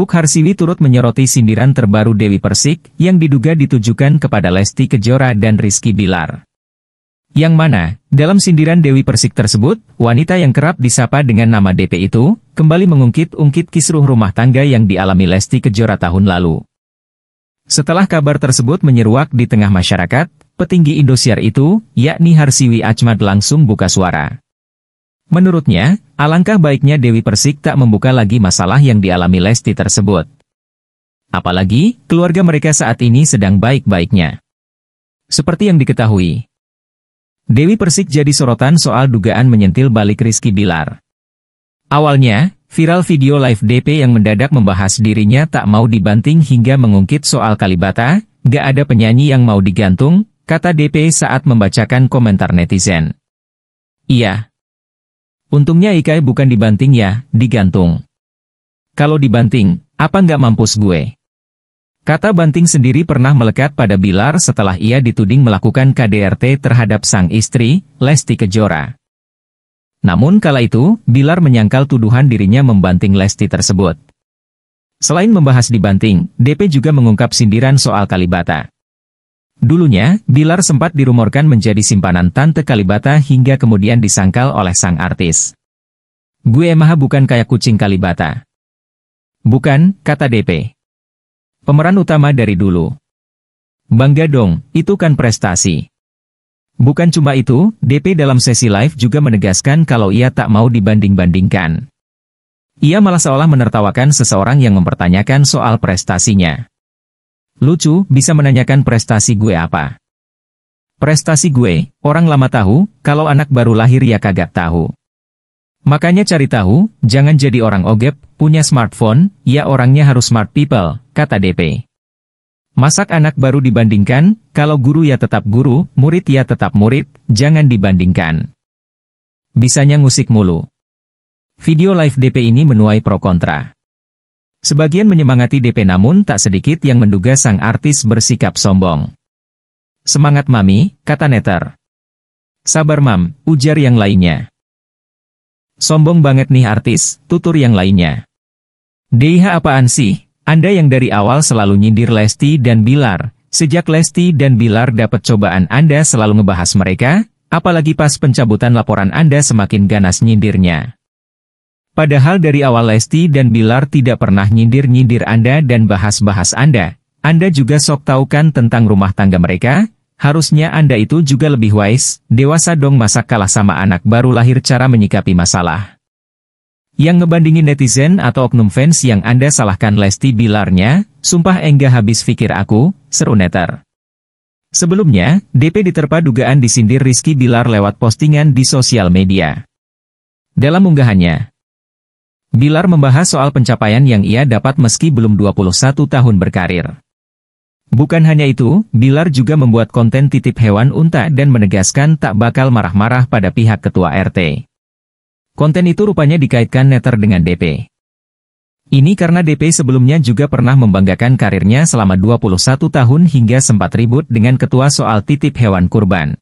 Buk Harsiwi turut menyoroti sindiran terbaru Dewi Persik yang diduga ditujukan kepada Lesti Kejora dan Rizky Bilar. Yang mana, dalam sindiran Dewi Persik tersebut, wanita yang kerap disapa dengan nama DP itu, kembali mengungkit-ungkit kisruh rumah tangga yang dialami Lesti Kejora tahun lalu. Setelah kabar tersebut menyeruak di tengah masyarakat, petinggi Indosiar itu, yakni Harsiwi Achmad langsung buka suara. Menurutnya, alangkah baiknya Dewi Persik tak membuka lagi masalah yang dialami Lesti tersebut. Apalagi, keluarga mereka saat ini sedang baik-baiknya. Seperti yang diketahui, Dewi Persik jadi sorotan soal dugaan menyentil balik Rizky Bilar. Awalnya, viral video live DP yang mendadak membahas dirinya tak mau dibanting hingga mengungkit soal Kalibata, gak ada penyanyi yang mau digantung, kata DP saat membacakan komentar netizen. Iya, Untungnya Ikai bukan dibanting ya, digantung. Kalau dibanting, apa nggak mampus gue? Kata banting sendiri pernah melekat pada Bilar setelah ia dituding melakukan KDRT terhadap sang istri, Lesti Kejora. Namun kala itu, Bilar menyangkal tuduhan dirinya membanting Lesti tersebut. Selain membahas dibanting, DP juga mengungkap sindiran soal Kalibata. Dulunya, Bilar sempat dirumorkan menjadi simpanan Tante Kalibata hingga kemudian disangkal oleh sang artis. Gue maha bukan kayak kucing Kalibata. Bukan, kata DP. Pemeran utama dari dulu. Bangga dong, itu kan prestasi. Bukan cuma itu, DP dalam sesi live juga menegaskan kalau ia tak mau dibanding-bandingkan. Ia malah seolah menertawakan seseorang yang mempertanyakan soal prestasinya. Lucu, bisa menanyakan prestasi gue apa. Prestasi gue, orang lama tahu, kalau anak baru lahir ya kagak tahu. Makanya cari tahu, jangan jadi orang ogep, punya smartphone, ya orangnya harus smart people, kata DP. Masak anak baru dibandingkan, kalau guru ya tetap guru, murid ya tetap murid, jangan dibandingkan. Bisanya ngusik mulu. Video live DP ini menuai pro kontra. Sebagian menyemangati DP namun tak sedikit yang menduga sang artis bersikap sombong. Semangat mami, kata Neter. Sabar mam, ujar yang lainnya. Sombong banget nih artis, tutur yang lainnya. DIH apaan sih? Anda yang dari awal selalu nyindir Lesti dan Bilar. Sejak Lesti dan Bilar dapat cobaan Anda selalu ngebahas mereka, apalagi pas pencabutan laporan Anda semakin ganas nyindirnya. Padahal dari awal Lesti dan Bilar tidak pernah nyindir-nyindir Anda dan bahas-bahas Anda. Anda juga sok tahu kan tentang rumah tangga mereka? Harusnya Anda itu juga lebih wise, dewasa dong masa kalah sama anak baru lahir cara menyikapi masalah. Yang ngebandingin netizen atau oknum fans yang Anda salahkan Lesti Bilarnya, sumpah enggak habis pikir aku, seru neter. Sebelumnya, DP diterpa dugaan disindir Rizky Bilar lewat postingan di sosial media. Dalam unggahannya, Bilar membahas soal pencapaian yang ia dapat meski belum 21 tahun berkarir. Bukan hanya itu, Bilar juga membuat konten titip hewan unta dan menegaskan tak bakal marah-marah pada pihak ketua RT. Konten itu rupanya dikaitkan netter dengan DP. Ini karena DP sebelumnya juga pernah membanggakan karirnya selama 21 tahun hingga sempat ribut dengan ketua soal titip hewan kurban.